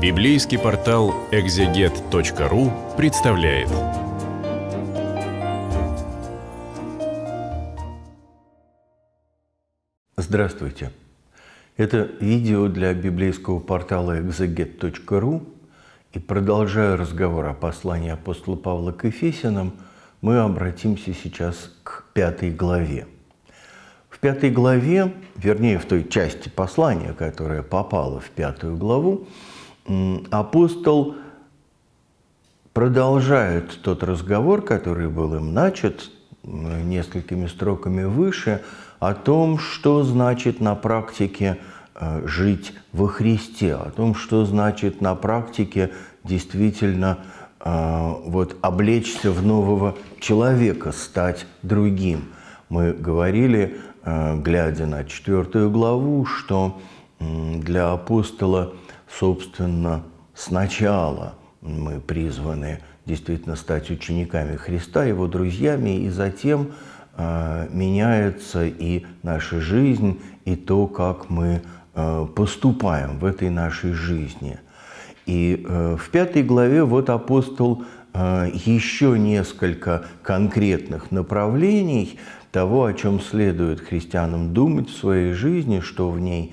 Библейский портал экзегет.ру представляет. Здравствуйте. Это видео для библейского портала экзегет.ру. И продолжая разговор о послании апостола Павла к Ефесянам, мы обратимся сейчас к пятой главе. В пятой главе, вернее, в той части послания, которая попала в пятую главу, апостол продолжает тот разговор, который был им начат несколькими строками выше, о том, что значит на практике э, жить во Христе, о том, что значит на практике действительно э, вот, облечься в нового человека, стать другим. Мы говорили, э, глядя на четвертую главу, что для апостола – собственно, сначала мы призваны действительно стать учениками Христа, его друзьями, и затем э, меняется и наша жизнь, и то, как мы э, поступаем в этой нашей жизни. И э, в пятой главе вот апостол а, еще несколько конкретных направлений того, о чем следует христианам думать в своей жизни, что в ней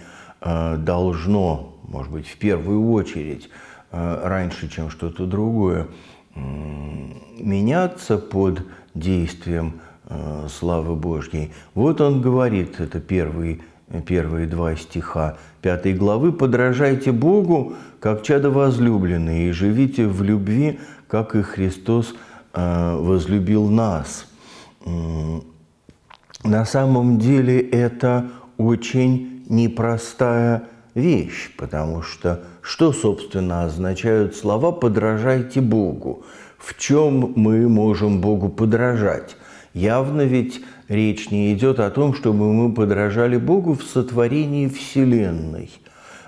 должно может быть, в первую очередь, э, раньше, чем что-то другое, меняться под действием э, славы Божьей. Вот он говорит, это первый первые два стиха пятой главы. «Подражайте Богу, как чадо возлюбленные, и живите в любви, как и Христос э, возлюбил нас». На самом деле это очень непростая вещь, потому что что, собственно, означают слова «подражайте Богу»? В чем мы можем Богу подражать? Явно ведь речь не идет о том, чтобы мы подражали Богу в сотворении Вселенной.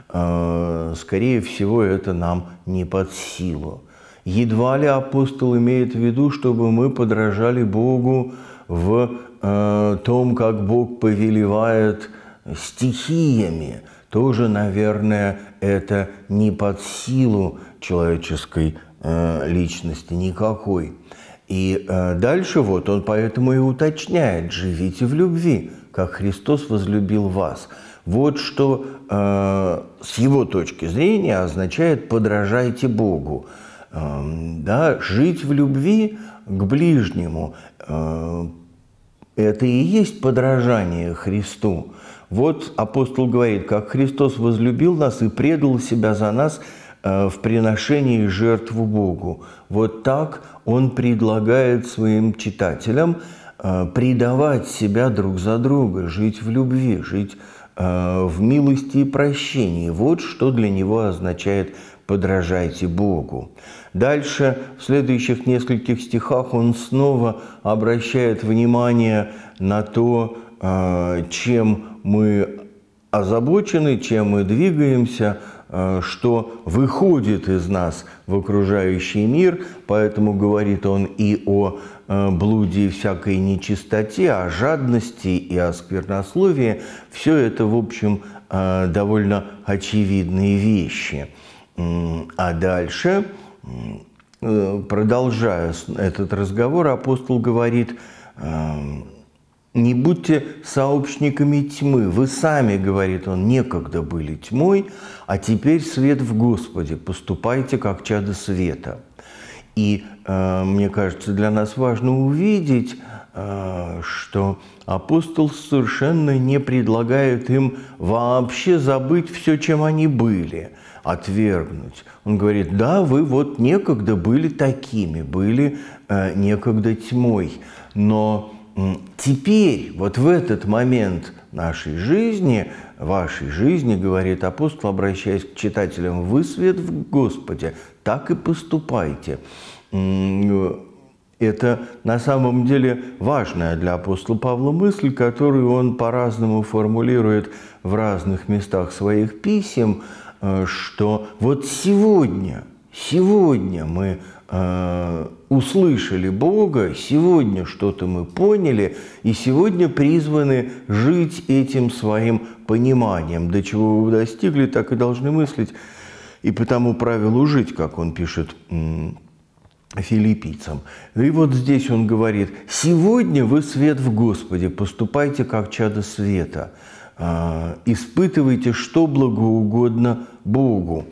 А, скорее всего, это нам не под силу. Едва ли апостол имеет в виду, чтобы мы подражали Богу в э, том, как Бог повелевает стихиями – тоже, наверное, это не под силу человеческой э, личности никакой. И э, дальше вот он поэтому и уточняет, живите в любви, как Христос возлюбил вас. Вот что э, с его точки зрения означает подражайте Богу. Э, да, жить в любви к ближнему э, это и есть подражание Христу. Вот апостол говорит, как Христос возлюбил нас и предал себя за нас э, в приношении жертву Богу. Вот так он предлагает своим читателям э, предавать себя друг за друга, жить в любви, жить э, в милости и прощении. Вот что для него означает «подражайте Богу». Дальше, в следующих нескольких стихах, он снова обращает внимание на то, чем мы озабочены, чем мы двигаемся, э, что выходит из нас в окружающий мир, поэтому говорит он и о э, блуде и всякой нечистоте, о жадности и о сквернословии. Все это, в общем, э, довольно очевидные вещи. А дальше, продолжая этот разговор, апостол говорит, не будьте сообщниками тьмы. Вы сами, говорит он, некогда были тьмой, а теперь свет в Господе. Поступайте как чадо света. И э, мне кажется, для нас важно увидеть, э, что апостол совершенно не предлагает им вообще забыть все, чем они были, отвергнуть. Он говорит, да, вы вот некогда были такими, были э, некогда тьмой, но Теперь, вот в этот момент нашей жизни, вашей жизни, говорит апостол, обращаясь к читателям, вы свет в Господе, так и поступайте. Это на самом деле важная для апостола Павла мысль, которую он по-разному формулирует в разных местах своих писем, э, что вот сегодня, сегодня мы Э, услышали Бога, сегодня что-то мы поняли, и сегодня призваны жить этим своим пониманием. До чего вы достигли, так и должны мыслить, и по тому правилу жить, как он пишет филиппийцам. Ну и вот здесь он говорит, «Сегодня вы свет в Господе, поступайте как чадо света, э, испытывайте, что благоугодно Богу».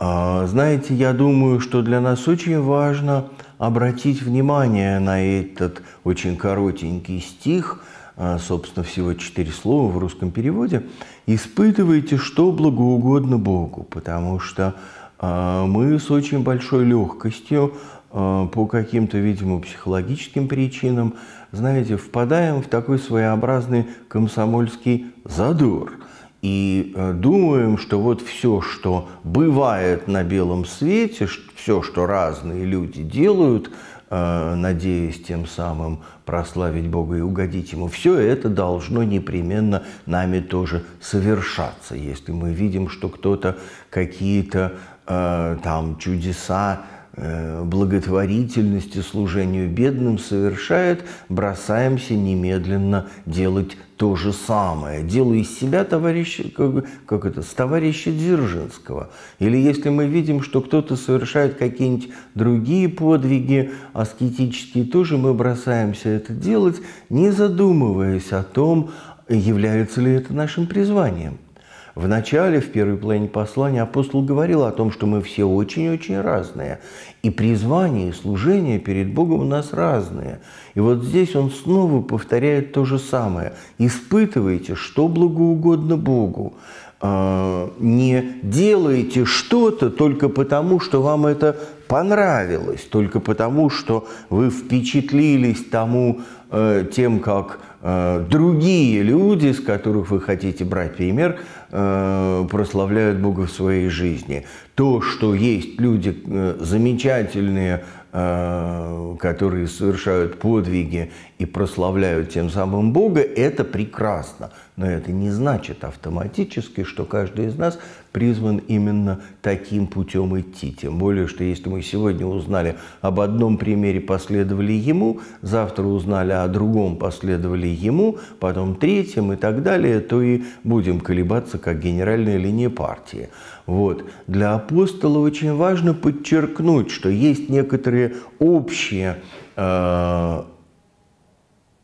А, знаете, я думаю, что для нас очень важно обратить внимание на этот очень коротенький стих, а, собственно, всего четыре слова в русском переводе. «Испытывайте, что благоугодно Богу», потому что а, мы с очень большой легкостью по каким-то, видимо, психологическим причинам, знаете, впадаем в такой своеобразный комсомольский задор – и э, думаем, что вот все, что бывает на белом свете, все, что разные люди делают, э, надеясь тем самым прославить Бога и угодить Ему, все это должно непременно нами тоже совершаться. Если мы видим, что кто-то какие-то э, там чудеса Э, благотворительности, служению бедным совершает, бросаемся немедленно делать то же самое. Делаю из себя товарища, как, как это, с товарища Дзержинского. Или если мы видим, что кто-то совершает какие-нибудь другие подвиги аскетические, тоже мы бросаемся это делать, не задумываясь о том, является ли это нашим призванием. В начале, в первой половине послания апостол говорил о том, что мы все очень-очень разные. И призвание, и служение перед Богом у нас разные. И вот здесь он снова повторяет то же самое. Испытывайте, что благоугодно Богу а, не делайте что-то только потому, что вам это понравилось, только потому, что вы впечатлились тому, Э, тем, как э, другие люди, с которых вы хотите брать пример, э, прославляют Бога в своей жизни. То, что есть люди замечательные, которые совершают подвиги и прославляют тем самым Бога, это прекрасно. Но это не значит автоматически, что каждый из нас призван именно таким путем идти. Тем более, что если мы сегодня узнали об одном примере, последовали ему, завтра узнали о другом, последовали ему, потом третьем и так далее, то и будем колебаться как генеральная линия партии. Вот. Для апостола очень важно подчеркнуть, что есть некоторые общие э,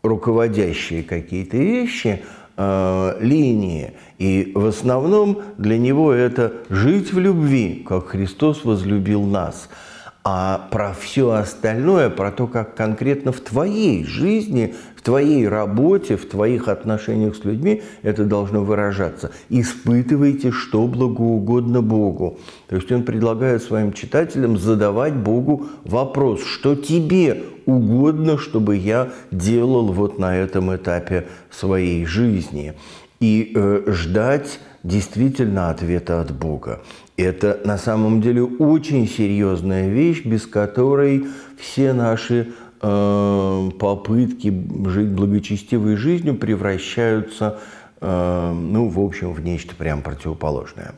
руководящие какие-то вещи, Э, линии. И в основном для него это жить в любви, как Христос возлюбил нас – а про все остальное, про то, как конкретно в твоей жизни, в твоей работе, в твоих отношениях с людьми это должно выражаться. Испытывайте, что благоугодно Богу. То есть он предлагает своим читателям задавать Богу вопрос, что тебе угодно, чтобы я делал вот на этом этапе своей жизни. И э, ждать действительно ответа от Бога. Это на самом деле очень серьезная вещь, без которой все наши э, попытки жить благочестивой жизнью превращаются, э, ну, в общем, в нечто прям противоположное.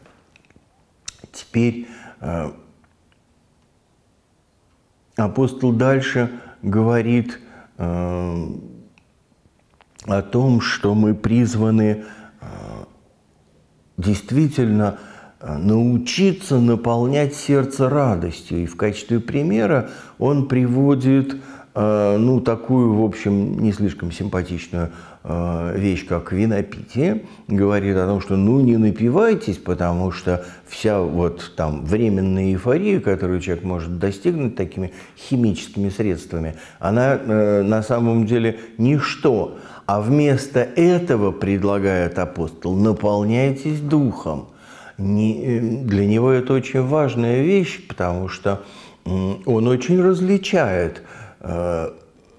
Теперь э, апостол дальше говорит о том, что мы призваны действительно а, научиться наполнять сердце радостью. И в качестве примера он приводит а, ну, такую, в общем, не слишком симпатичную а, вещь, как винопитие, говорит о том, что ну не напивайтесь, потому что вся вот там временная эйфория, которую человек может достигнуть такими химическими средствами, она э, на самом деле ничто. А вместо этого, предлагает апостол, наполняйтесь духом – не, для него это очень важная вещь, потому что он очень различает э,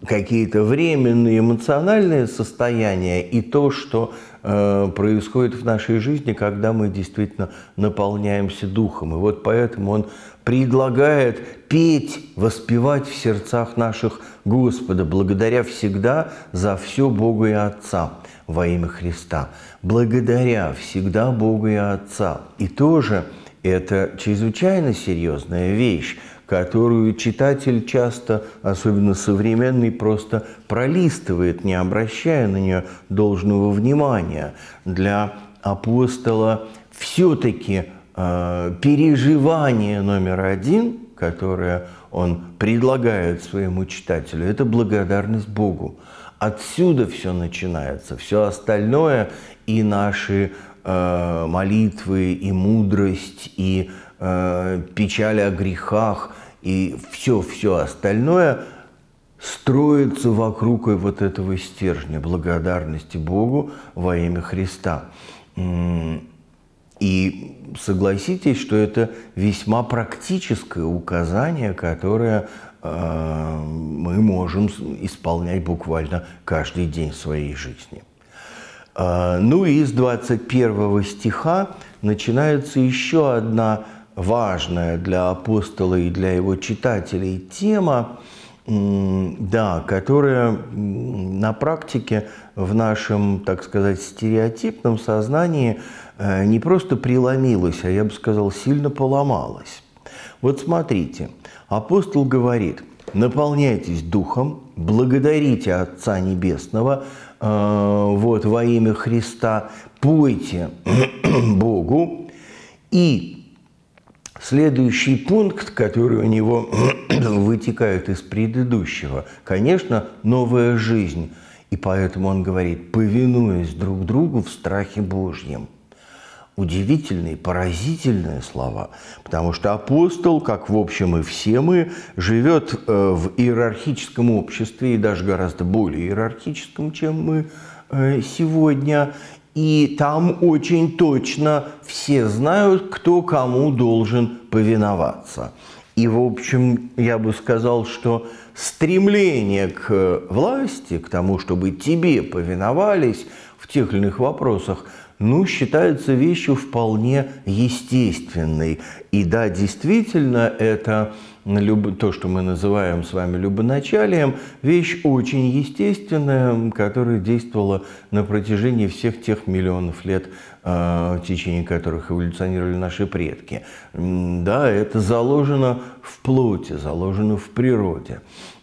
какие-то временные эмоциональные состояния и то, что э, происходит в нашей жизни, когда мы действительно наполняемся духом. И вот поэтому он предлагает петь, воспевать в сердцах наших Господа, благодаря всегда за все Бога и Отца во имя Христа. Благодаря всегда Бога и Отца. И тоже это чрезвычайно серьезная вещь, которую читатель часто, особенно современный, просто пролистывает, не обращая на нее должного внимания. Для апостола все-таки – Э, переживание номер один, которое он предлагает своему читателю, это благодарность Богу. Отсюда все начинается, все остальное и наши э, молитвы, и мудрость, и э, печаль о грехах, и все-все остальное строится вокруг вот этого стержня благодарности Богу во имя Христа. И согласитесь, что это весьма практическое указание, которое э, мы можем исполнять буквально каждый день своей жизни. Э, ну и с 21 стиха начинается еще одна важная для апостола и для его читателей тема – да, которая на практике в нашем, так сказать, стереотипном сознании э, не просто преломилась, а я бы сказал, сильно поломалась. Вот смотрите, апостол говорит, наполняйтесь духом, благодарите Отца Небесного, э, вот, во имя Христа, пойте Богу и Следующий пункт, который у него вытекает из предыдущего, конечно, новая жизнь. И поэтому он говорит, повинуясь друг другу в страхе Божьем. Удивительные, поразительные слова, потому что апостол, как в общем и все мы, живет э, в иерархическом обществе и даже гораздо более иерархическом, чем мы э, сегодня, и там очень точно все знают, кто кому должен повиноваться. И, в общем, я бы сказал, что стремление к э, власти, к тому, чтобы тебе повиновались в тех или иных вопросах, ну, считается вещью вполне естественной. И да, действительно, это то, что мы называем с вами любоначалием, вещь очень естественная, которая действовала на протяжении всех тех миллионов лет, а, в течение которых эволюционировали наши предки. Да, это заложено в плоти, заложено в природе.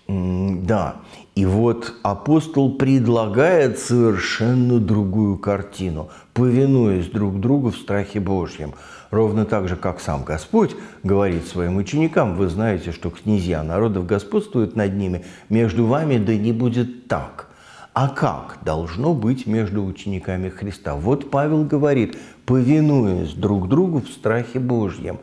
Да, и вот апостол предлагает совершенно другую картину, повинуясь друг другу в страхе Божьем. Ровно так же, как сам Господь говорит своим ученикам, вы знаете, что князья народов господствуют над ними, между вами да не будет так. А как должно быть между учениками Христа? Вот Павел говорит, повинуясь друг другу в страхе Божьем.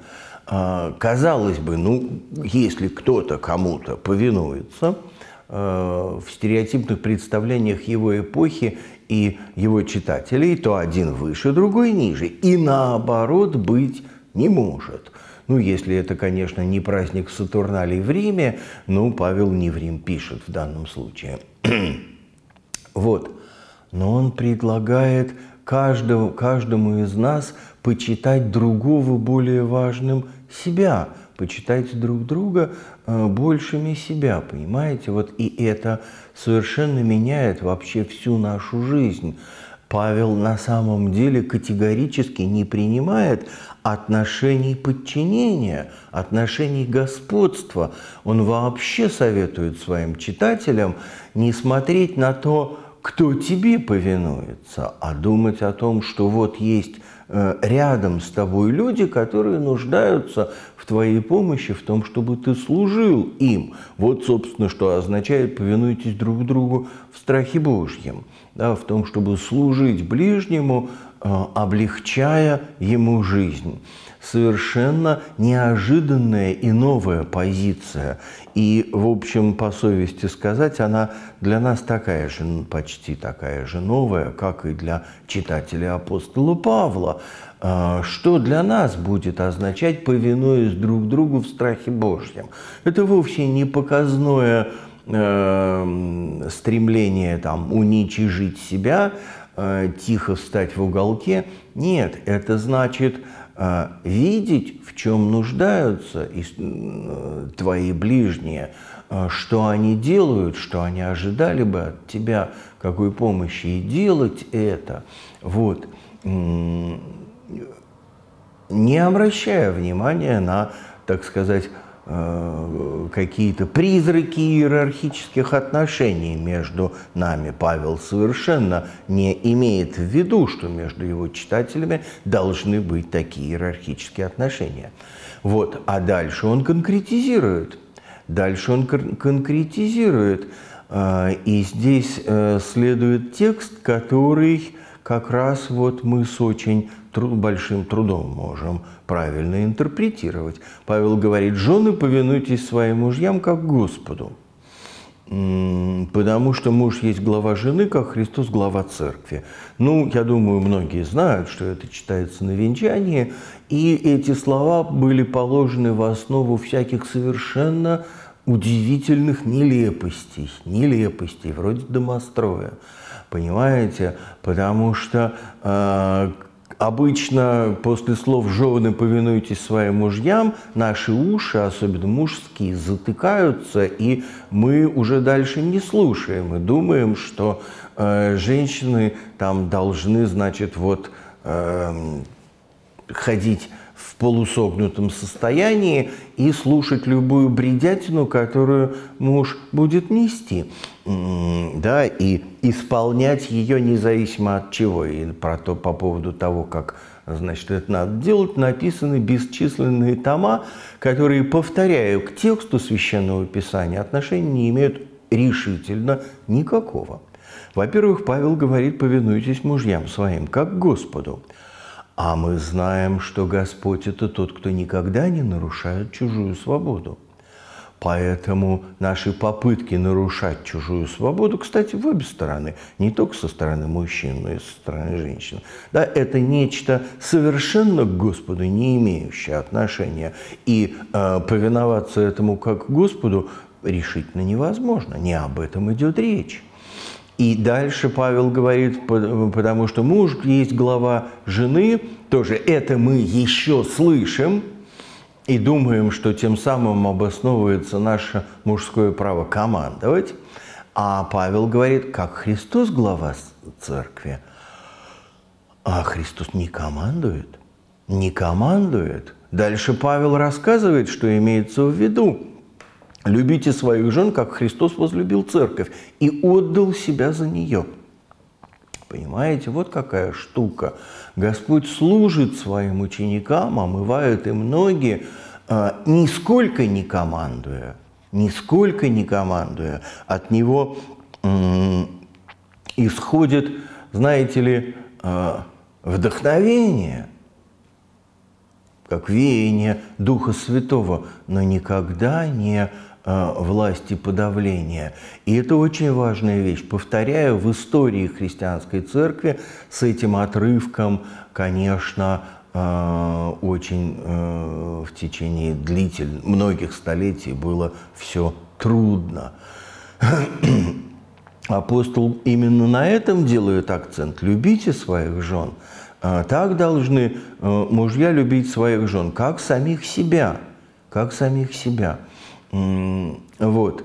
А, казалось бы, ну, если кто-то кому-то повинуется – Э, в стереотипных представлениях его эпохи и его читателей, то один выше, другой ниже. И наоборот быть не может. Ну, если это, конечно, не праздник Сатурналей в Риме, ну, Павел не в Рим пишет в данном случае. вот. Но он предлагает каждому, каждому из нас почитать другого более важным себя – почитайте друг друга э, большими себя, понимаете? Вот и это совершенно меняет вообще всю нашу жизнь. Павел на самом деле категорически не принимает отношений подчинения, отношений господства. Он вообще советует своим читателям не смотреть на то, кто тебе повинуется, а думать о том, что вот есть Э, рядом с тобой люди, которые нуждаются в твоей помощи, в том, чтобы ты служил им. Вот, собственно, что означает «повинуйтесь друг другу в страхе Божьем», да, в том, чтобы служить ближнему, э, облегчая ему жизнь совершенно неожиданная и новая позиция. И, в общем, по совести сказать, она для нас такая же, почти такая же новая, как и для читателя апостола Павла, а, что для нас будет означать, повинуясь друг другу в страхе Божьем. Это вовсе не показное э, стремление там, уничижить себя, э, тихо встать в уголке. Нет, это значит – а, видеть, в чем нуждаются твои ближние, а, что они делают, что они ожидали бы от тебя, какой помощи, и делать это, вот, не обращая внимания на, так сказать, Э, какие-то призраки иерархических отношений между нами. Павел совершенно не имеет в виду, что между его читателями должны быть такие иерархические отношения. Вот. А дальше он конкретизирует. Дальше он кон конкретизирует. Э, и здесь э, следует текст, который как раз вот мы с очень труд, большим трудом можем правильно интерпретировать. Павел говорит, жены, повинуйтесь своим мужьям, как Господу. Потому что муж есть глава жены, как Христос глава церкви. Ну, я думаю, многие знают, что это читается на венчании, и эти слова были положены в основу всяких совершенно удивительных нелепостей, нелепостей, вроде домостроя понимаете? Потому что э, обычно после слов «жены, повинуйтесь своим мужьям» наши уши, особенно мужские, затыкаются, и мы уже дальше не слушаем и думаем, что э, женщины там должны, значит, вот э, ходить в полусогнутом состоянии и слушать любую бредятину, которую муж будет нести, да, и исполнять ее независимо от чего. И про то, по поводу того, как значит, это надо делать, написаны бесчисленные тома, которые, повторяю, к тексту Священного Писания отношения не имеют решительно никакого. Во-первых, Павел говорит, повинуйтесь мужьям своим, как Господу. А мы знаем, что Господь – это тот, кто никогда не нарушает чужую свободу. Поэтому наши попытки нарушать чужую свободу, кстати, в обе стороны, не только со стороны мужчин, но и со стороны женщин, да, это нечто совершенно к Господу не имеющее отношения. И э, повиноваться этому как Господу решительно невозможно. Не об этом идет речь. И дальше Павел говорит, потому что муж есть глава жены, тоже это мы еще слышим и думаем, что тем самым обосновывается наше мужское право командовать. А Павел говорит, как Христос глава церкви, а Христос не командует, не командует. Дальше Павел рассказывает, что имеется в виду. Любите своих жен, как Христос возлюбил церковь и отдал себя за нее. Понимаете, вот какая штука. Господь служит своим ученикам, омывает им ноги, а, нисколько не командуя, нисколько не командуя. От него исходит, знаете ли, а, вдохновение, как веяние Духа Святого, но никогда не Э, власти подавления. И это очень важная вещь. Повторяю, в истории христианской церкви с этим отрывком, конечно, э, очень э, в течение длительных, многих столетий было все трудно. Апостол именно на этом делает акцент. Любите своих жен. Так должны мужья любить своих жен, как самих себя. Как самих себя. Вот.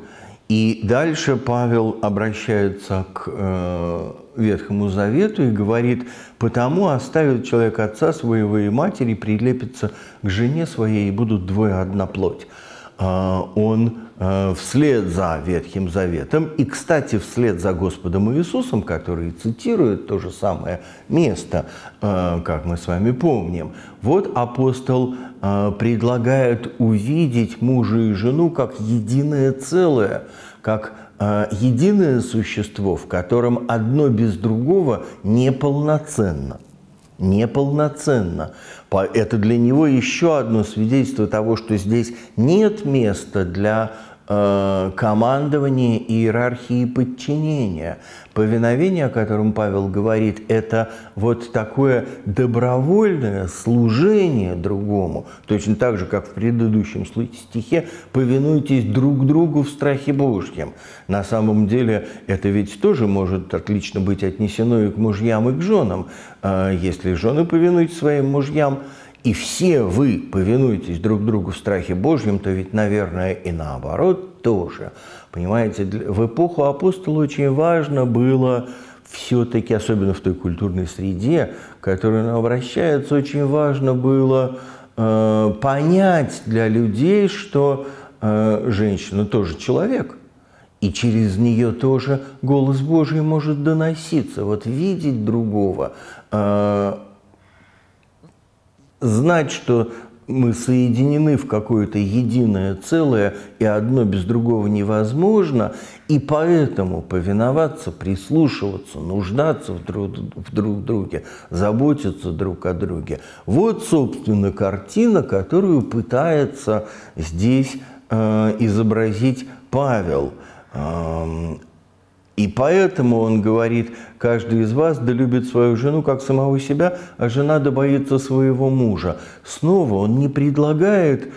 И дальше Павел обращается к э, Ветхому Завету и говорит, «Потому оставит человек отца своего и матери, прилепится к жене своей, и будут двое одна плоть». А, он Э, вслед за Ветхим Заветом и, кстати, вслед за Господом Иисусом, который цитирует то же самое место, э, как мы с вами помним. Вот апостол э, предлагает увидеть мужа и жену как единое целое, как единое существо, в котором одно без другого неполноценно неполноценно. Это для него еще одно свидетельство того, что здесь нет места для Э, командование иерархии подчинения. Повиновение, о котором Павел говорит, это вот такое добровольное служение другому, точно так же, как в предыдущем стихе «повинуйтесь друг другу в страхе Божьем». На самом деле это ведь тоже может отлично быть отнесено и к мужьям, и к женам. Э, если жены повинуют своим мужьям – и все вы повинуетесь друг другу в страхе Божьем, то ведь, наверное, и наоборот тоже. Понимаете, в эпоху апостола очень важно было все-таки, особенно в той культурной среде, к которой он обращается, очень важно было э, понять для людей, что э, женщина тоже человек, и через нее тоже голос Божий может доноситься. Вот видеть другого, э, знать, что мы соединены в какое-то единое целое, и одно без другого невозможно, и поэтому повиноваться, прислушиваться, нуждаться в друг, в друг друге, заботиться друг о друге. Вот, собственно, картина, которую пытается здесь э, изобразить Павел. Эм, и поэтому он говорит, каждый из вас да любит свою жену как самого себя, а жена да боится своего мужа. Снова он не предлагает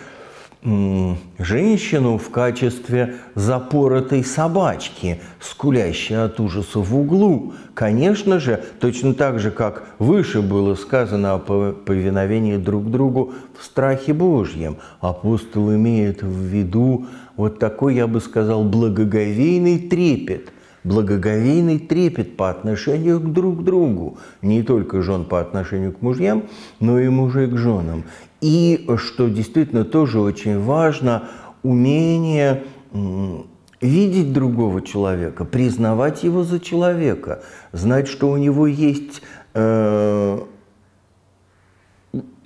женщину в качестве запоротой собачки, скулящей от ужаса в углу. Конечно же, точно так же, как выше было сказано о повиновении друг другу в страхе Божьем, апостол имеет в виду вот такой, я бы сказал, благоговейный трепет – благоговейный трепет по отношению к друг другу, не только жен по отношению к мужьям, но и мужей к женам. И, что действительно тоже очень важно, умение видеть другого человека, признавать его за человека, знать, что у него есть э,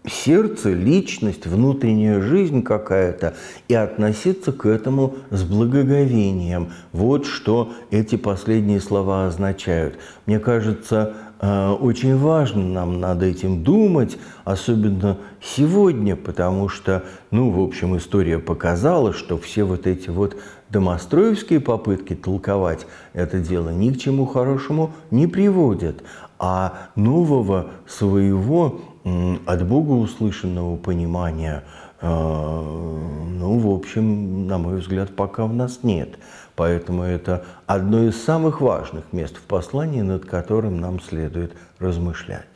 сердце, личность, внутренняя жизнь какая-то, и относиться к этому с благоговением. Вот что эти последние слова означают. Мне кажется, э, очень важно нам над этим думать, особенно сегодня, потому что, ну, в общем, история показала, что все вот эти вот домостроевские попытки толковать это дело ни к чему хорошему не приводят, а нового своего от Бога услышанного понимания, э, ну, в общем, на мой взгляд, пока в нас нет. Поэтому это одно из самых важных мест в послании, над которым нам следует размышлять.